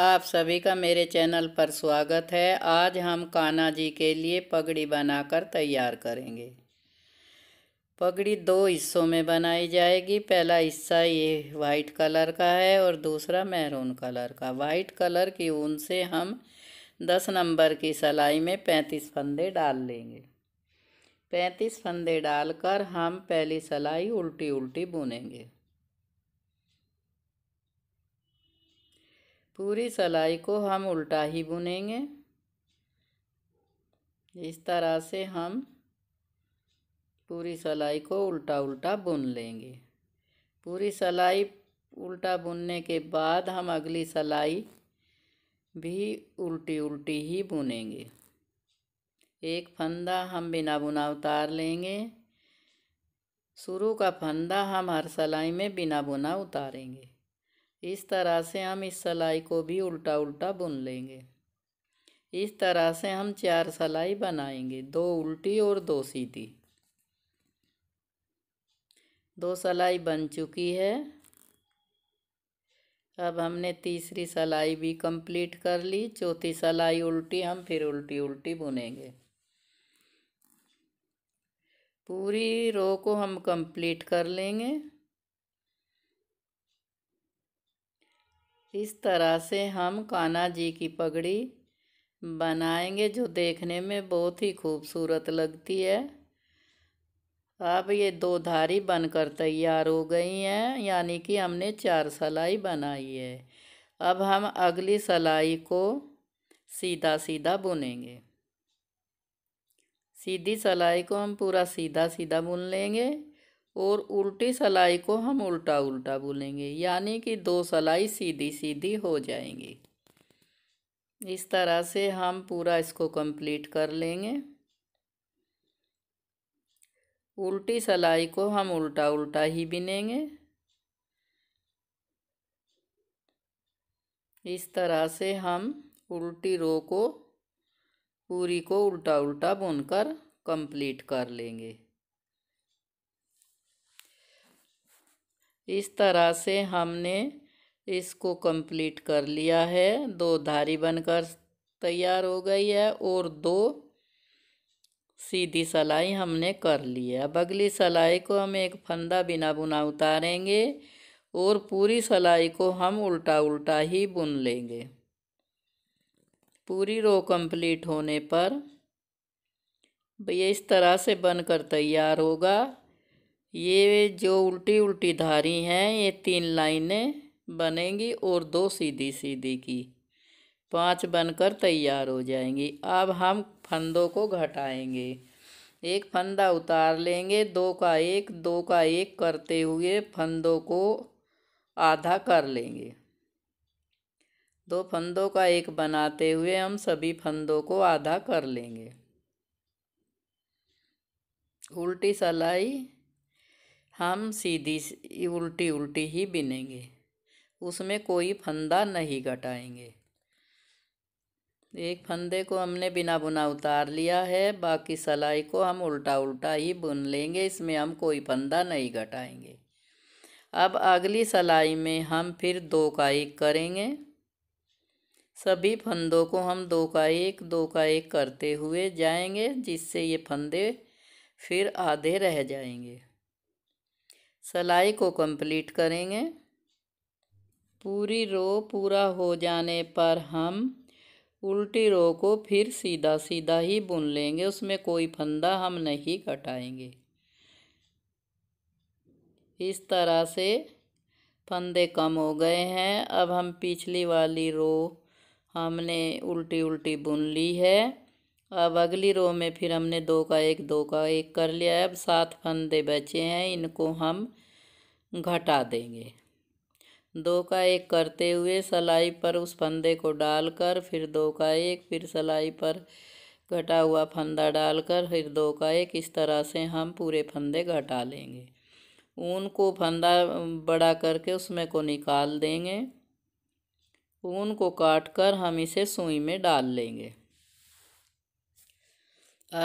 आप सभी का मेरे चैनल पर स्वागत है आज हम कान्हा जी के लिए पगड़ी बनाकर तैयार करेंगे पगड़ी दो हिस्सों में बनाई जाएगी पहला हिस्सा ये वाइट कलर का है और दूसरा मैरून कलर का वाइट कलर की ऊन से हम दस नंबर की सलाई में पैंतीस फंदे डाल लेंगे पैंतीस फंदे डालकर हम पहली सलाई उल्टी उल्टी बुनेंगे पूरी सलाई को हम उल्टा ही बुनेंगे इस तरह से हम पूरी सलाई को उल्टा उल्टा बुन लेंगे पूरी सलाई उल्टा बुनने के बाद हम अगली सलाई भी उल्टी उल्टी ही बुनेंगे एक फंदा हम बिना बुना उतार लेंगे शुरू का फंदा हम हर सलाई में बिना बुना उतारेंगे इस तरह से हम इस सलाई को भी उल्टा उल्टा बुन लेंगे इस तरह से हम चार सलाई बनाएंगे दो उल्टी और दो सीधी दो सलाई बन चुकी है अब हमने तीसरी सलाई भी कंप्लीट कर ली चौथी सलाई उल्टी हम फिर उल्टी उल्टी बुनेंगे पूरी रो को हम कंप्लीट कर लेंगे इस तरह से हम कान्हा जी की पगड़ी बनाएंगे जो देखने में बहुत ही खूबसूरत लगती है अब ये दो धारी बनकर तैयार हो गई हैं यानी कि हमने चार सलाई बनाई है अब हम अगली सलाई को सीधा सीधा बुनेंगे सीधी सलाई को हम पूरा सीधा सीधा बुन लेंगे और उल्टी सलाई को हम उल्टा उल्टा बोलेंगे यानी कि दो सलाई सीधी सीधी हो जाएंगी इस तरह से हम पूरा इसको कंप्लीट कर लेंगे उल्टी सलाई को हम उल्टा उल्टा ही बिनेंगे इस तरह से हम उल्टी रो को पूरी को उल्टा उल्टा बुनकर कंप्लीट कर लेंगे इस तरह से हमने इसको कंप्लीट कर लिया है दो धारी बनकर तैयार हो गई है और दो सीधी सलाई हमने कर ली है अब अगली सलाई को हम एक फंदा बिना बुना उतारेंगे और पूरी सलाई को हम उल्टा उल्टा ही बुन लेंगे पूरी रो कंप्लीट होने पर ये इस तरह से बनकर तैयार होगा ये जो उल्टी उल्टी धारी हैं ये तीन लाइनें बनेंगी और दो सीधी सीधी की पांच बनकर तैयार हो जाएंगी अब हम फंदों को घटाएंगे एक फंदा उतार लेंगे दो का एक दो का एक करते हुए फंदों को आधा कर लेंगे दो फंदों का एक बनाते हुए हम सभी फंदों को आधा कर लेंगे उल्टी सलाई हम सीधी उल्टी उल्टी ही बिनेंगे उसमें कोई फंदा नहीं घटाएंगे एक फंदे को हमने बिना बुना उतार लिया है बाकी सलाई को हम उल्टा उल्टा ही बुन लेंगे इसमें हम कोई फंदा नहीं घटाएंगे अब अगली सलाई में हम फिर दो का एक करेंगे सभी फंदों को हम दो का एक दो का एक करते हुए जाएंगे जिससे ये फंदे फिर आधे रह जाएंगे सलाई को कंप्लीट करेंगे पूरी रो पूरा हो जाने पर हम उल्टी रो को फिर सीधा सीधा ही बुन लेंगे उसमें कोई फंदा हम नहीं कटाएंगे इस तरह से फंदे कम हो गए हैं अब हम पिछली वाली रो हमने उल्टी उल्टी बुन ली है अब अगली रो में फिर हमने दो का एक दो का एक कर लिया है अब सात फंदे बचे हैं इनको हम घटा देंगे दो का एक करते हुए सलाई पर उस फंदे को डालकर फिर दो का एक फिर सलाई पर घटा हुआ फंदा डालकर फिर दो का एक इस तरह से हम पूरे फंदे घटा लेंगे ऊन को फंदा बड़ा करके उसमें को निकाल देंगे ऊन को काट कर हम इसे सुई में डाल लेंगे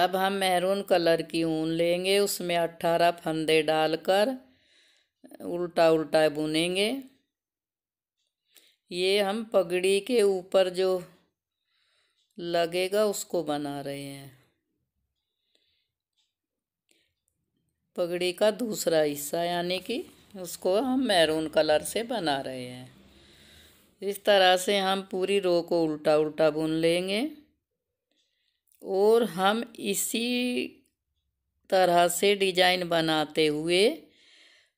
अब हम मैरून कलर की ऊन लेंगे उसमें अट्ठारह फंदे डालकर उल्टा उल्टा बुनेंगे ये हम पगड़ी के ऊपर जो लगेगा उसको बना रहे हैं पगड़ी का दूसरा हिस्सा यानी कि उसको हम मैरून कलर से बना रहे हैं इस तरह से हम पूरी रो को उल्टा उल्टा बुन लेंगे और हम इसी तरह से डिजाइन बनाते हुए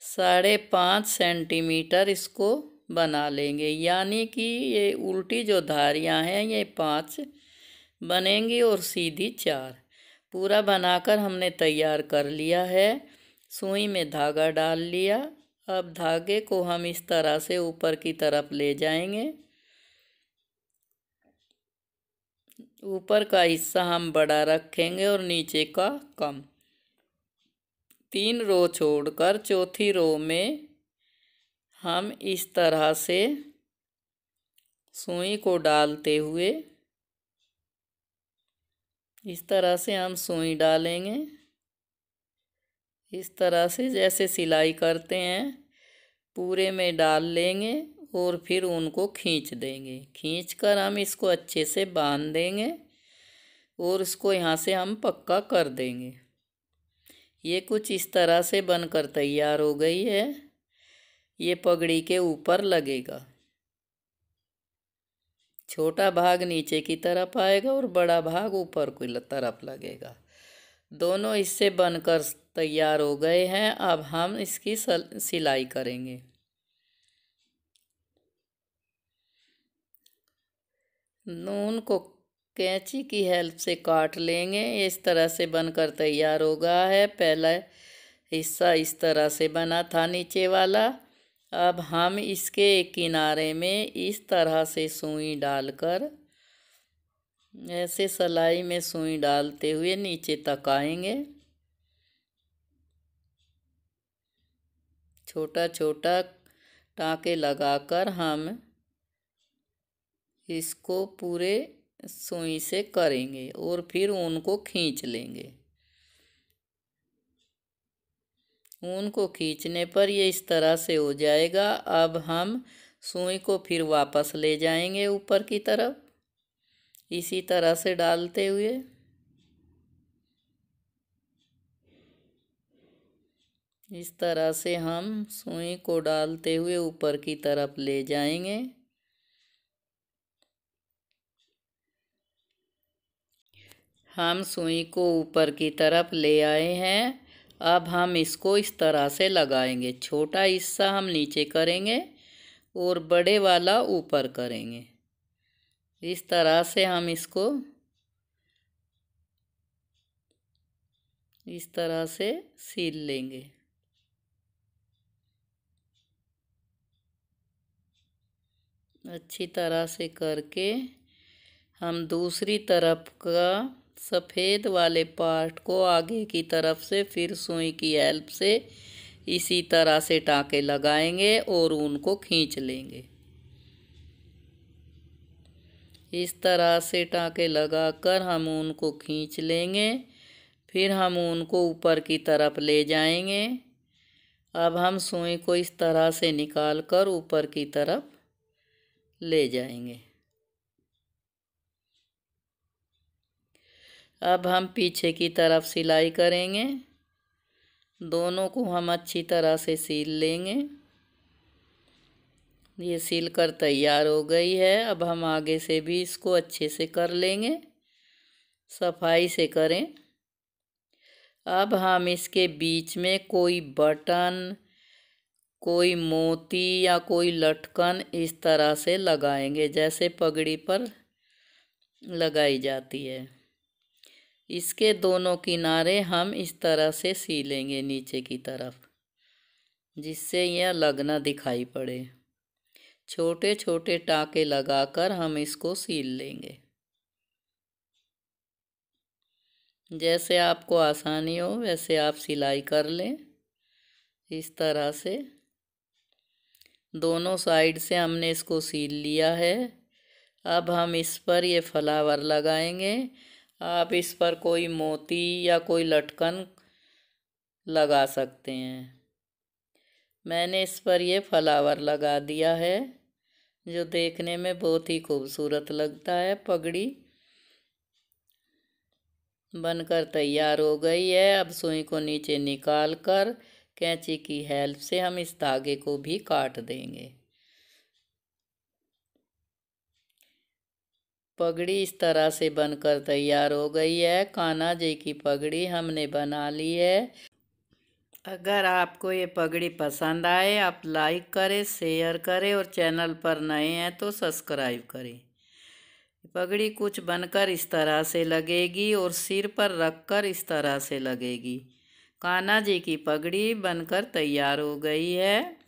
साढ़े पाँच सेंटीमीटर इसको बना लेंगे यानी कि ये उल्टी जो धारियाँ हैं ये पाँच बनेंगी और सीधी चार पूरा बनाकर हमने तैयार कर लिया है सुई में धागा डाल लिया अब धागे को हम इस तरह से ऊपर की तरफ ले जाएंगे ऊपर का हिस्सा हम बड़ा रखेंगे और नीचे का कम तीन रो छोड़कर चौथी रो में हम इस तरह से सुई को डालते हुए इस तरह से हम सुई डालेंगे इस तरह से जैसे सिलाई करते हैं पूरे में डाल लेंगे और फिर उनको खींच देंगे खींच कर हम इसको अच्छे से बांध देंगे और इसको यहाँ से हम पक्का कर देंगे ये कुछ इस तरह से बनकर तैयार हो गई है ये पगड़ी के ऊपर लगेगा छोटा भाग नीचे की तरफ आएगा और बड़ा भाग ऊपर की तरफ लगेगा दोनों इससे बनकर तैयार हो गए हैं अब हम इसकी सिलाई करेंगे नून को कैंची की हेल्प से काट लेंगे इस तरह से बनकर तैयार हो गया है पहला हिस्सा इस तरह से बना था नीचे वाला अब हम इसके किनारे में इस तरह से सुई डालकर ऐसे सलाई में सुई डालते हुए नीचे तक आएंगे छोटा छोटा टाँके लगाकर हम इसको पूरे सुई से करेंगे और फिर ऊन को खींच लेंगे ऊन को खींचने पर ये इस तरह से हो जाएगा अब हम सुई को फिर वापस ले जाएंगे ऊपर की तरफ इसी तरह से डालते हुए इस तरह से हम सुई को डालते हुए ऊपर की तरफ ले जाएंगे हम सुई को ऊपर की तरफ ले आए हैं अब हम इसको इस तरह से लगाएंगे छोटा हिस्सा हम नीचे करेंगे और बड़े वाला ऊपर करेंगे इस तरह से हम इसको इस तरह से सील लेंगे अच्छी तरह से करके हम दूसरी तरफ का सफ़ेद वाले पार्ट को आगे की तरफ से फिर सुई की हेल्प से इसी तरह से टाँके लगाएंगे और उनको खींच लेंगे इस तरह से टाँके लगाकर हम उनको खींच लेंगे फिर हम उनको ऊपर की तरफ ले जाएंगे अब हम सुई को इस तरह से निकाल कर ऊपर की तरफ ले जाएंगे अब हम पीछे की तरफ सिलाई करेंगे दोनों को हम अच्छी तरह से सील लेंगे ये सिल कर तैयार हो गई है अब हम आगे से भी इसको अच्छे से कर लेंगे सफाई से करें अब हम इसके बीच में कोई बटन कोई मोती या कोई लटकन इस तरह से लगाएंगे जैसे पगड़ी पर लगाई जाती है इसके दोनों किनारे हम इस तरह से सी लेंगे नीचे की तरफ जिससे यह लगना दिखाई पड़े छोटे छोटे टाके लगाकर हम इसको सील लेंगे जैसे आपको आसानी हो वैसे आप सिलाई कर लें इस तरह से दोनों साइड से हमने इसको सील लिया है अब हम इस पर ये फ्लावर लगाएंगे आप इस पर कोई मोती या कोई लटकन लगा सकते हैं मैंने इस पर ये फ्लावर लगा दिया है जो देखने में बहुत ही खूबसूरत लगता है पगड़ी बनकर तैयार हो गई है अब सुई को नीचे निकाल कर कैंची की हेल्प से हम इस धागे को भी काट देंगे पगड़ी इस तरह से बनकर तैयार हो गई है कान्हा जी की पगड़ी हमने बना ली है अगर आपको ये पगड़ी पसंद आए आप लाइक करें शेयर करें और चैनल पर नए हैं तो सब्सक्राइब करें पगड़ी कुछ बनकर इस तरह से लगेगी और सिर पर रखकर इस तरह से लगेगी कान्हा जी की पगड़ी बनकर तैयार हो गई है